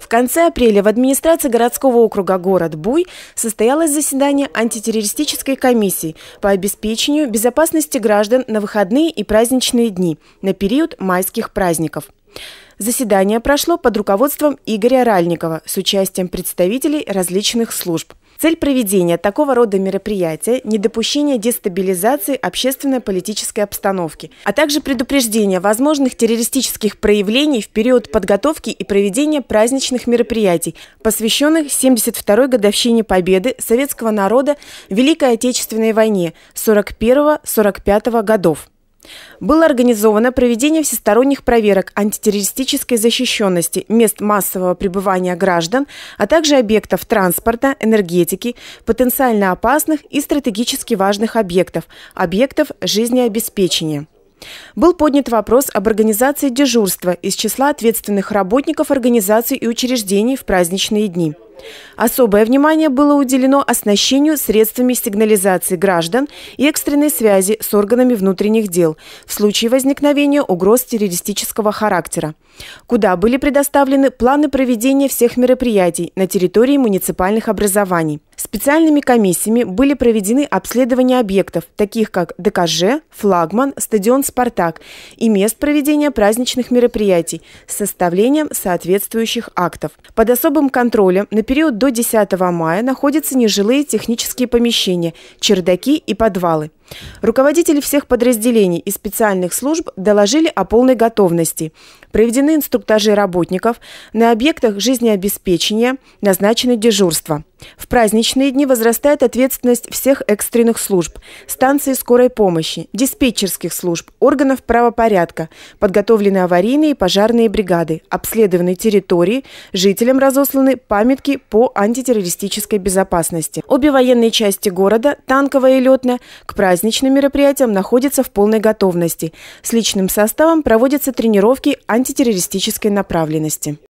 В конце апреля в администрации городского округа «Город Буй» состоялось заседание антитеррористической комиссии по обеспечению безопасности граждан на выходные и праздничные дни на период майских праздников. Заседание прошло под руководством Игоря Ральникова с участием представителей различных служб. Цель проведения такого рода мероприятия – недопущение дестабилизации общественно-политической обстановки, а также предупреждение возможных террористических проявлений в период подготовки и проведения праздничных мероприятий, посвященных 72-й годовщине Победы Советского народа в Великой Отечественной войне 41-45 годов. Было организовано проведение всесторонних проверок антитеррористической защищенности мест массового пребывания граждан, а также объектов транспорта, энергетики, потенциально опасных и стратегически важных объектов, объектов жизнеобеспечения. Был поднят вопрос об организации дежурства из числа ответственных работников организаций и учреждений в праздничные дни – Особое внимание было уделено оснащению средствами сигнализации граждан и экстренной связи с органами внутренних дел в случае возникновения угроз террористического характера, куда были предоставлены планы проведения всех мероприятий на территории муниципальных образований. Специальными комиссиями были проведены обследования объектов, таких как ДКЖ, флагман, стадион «Спартак» и мест проведения праздничных мероприятий с составлением соответствующих актов. Под особым контролем на период до 10 мая находятся нежилые технические помещения, чердаки и подвалы. Руководители всех подразделений и специальных служб доложили о полной готовности. Проведены инструктажи работников, на объектах жизнеобеспечения назначены дежурства. В праздничные дни возрастает ответственность всех экстренных служб, станции скорой помощи, диспетчерских служб, органов правопорядка, подготовлены аварийные и пожарные бригады, обследованы территории, жителям разосланы памятки по антитеррористической безопасности. Обе военные части города, танковая и летная, к празднику праздничным мероприятиям находится в полной готовности. С личным составом проводятся тренировки антитеррористической направленности.